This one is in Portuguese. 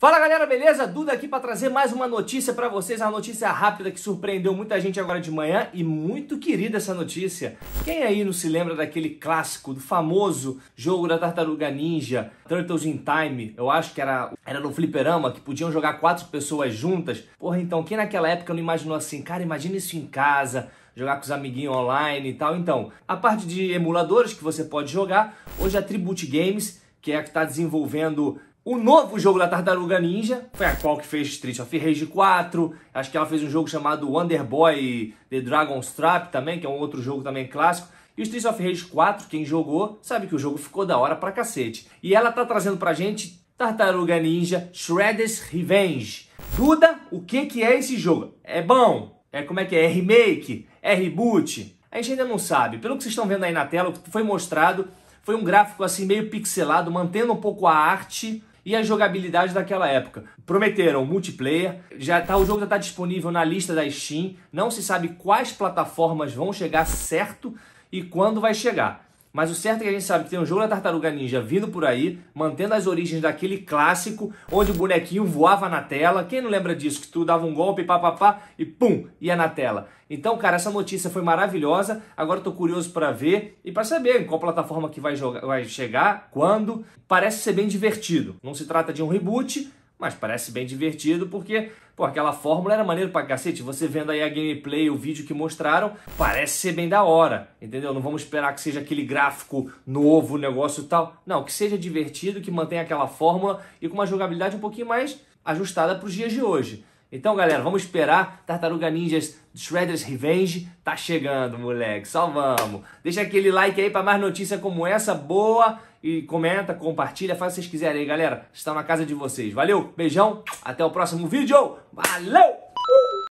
Fala galera, beleza? Duda aqui para trazer mais uma notícia para vocês, uma notícia rápida que surpreendeu muita gente agora de manhã e muito querida essa notícia. Quem aí não se lembra daquele clássico, do famoso jogo da Tartaruga Ninja, Turtles in Time? Eu acho que era, era no fliperama, que podiam jogar quatro pessoas juntas. Porra, então, quem naquela época não imaginou assim, cara, imagina isso em casa, jogar com os amiguinhos online e tal. Então, a parte de emuladores que você pode jogar, hoje a é Tribute Games que é a que está desenvolvendo o novo jogo da Tartaruga Ninja foi a qual que fez Street of Rage 4. Acho que ela fez um jogo chamado Wonder Boy The Dragon's Trap também, que é um outro jogo também clássico. E o Streets of Rage 4, quem jogou, sabe que o jogo ficou da hora pra cacete. E ela tá trazendo pra gente Tartaruga Ninja Shredder's Revenge. Duda, o que que é esse jogo? É bom? É como é que é? É remake? É reboot? A gente ainda não sabe. Pelo que vocês estão vendo aí na tela, o que foi mostrado foi um gráfico assim meio pixelado, mantendo um pouco a arte e a jogabilidade daquela época. Prometeram multiplayer, já tá, o jogo já está disponível na lista da Steam, não se sabe quais plataformas vão chegar certo e quando vai chegar. Mas o certo é que a gente sabe que tem um jogo da Tartaruga Ninja vindo por aí, mantendo as origens daquele clássico, onde o bonequinho voava na tela. Quem não lembra disso? Que tu dava um golpe, papapá, e pum, ia na tela. Então, cara, essa notícia foi maravilhosa. Agora eu tô curioso para ver e para saber em qual plataforma que vai, jogar, vai chegar, quando. Parece ser bem divertido. Não se trata de um reboot, mas parece bem divertido porque, pô, aquela fórmula era maneiro pra cacete. Você vendo aí a gameplay, o vídeo que mostraram, parece ser bem da hora, entendeu? Não vamos esperar que seja aquele gráfico novo, negócio tal. Não, que seja divertido, que mantenha aquela fórmula e com uma jogabilidade um pouquinho mais ajustada para os dias de hoje. Então, galera, vamos esperar. Tartaruga Ninjas Shredder's Revenge tá chegando, moleque. Só vamos. Deixa aquele like aí para mais notícia como essa. Boa. E comenta, compartilha, faz o que vocês quiserem aí, galera. Está na casa de vocês. Valeu, beijão. Até o próximo vídeo. Valeu!